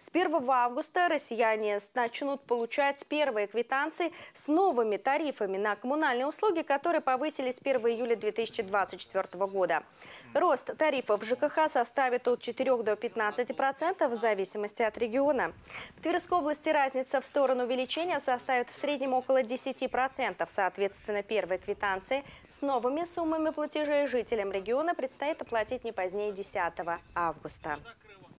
С 1 августа россияне начнут получать первые квитанции с новыми тарифами на коммунальные услуги, которые повысились с 1 июля 2024 года. Рост тарифов ЖКХ составит от 4 до 15% процентов в зависимости от региона. В Тверской области разница в сторону увеличения составит в среднем около 10%. процентов. Соответственно, первые квитанции с новыми суммами платежей жителям региона предстоит оплатить не позднее 10 августа.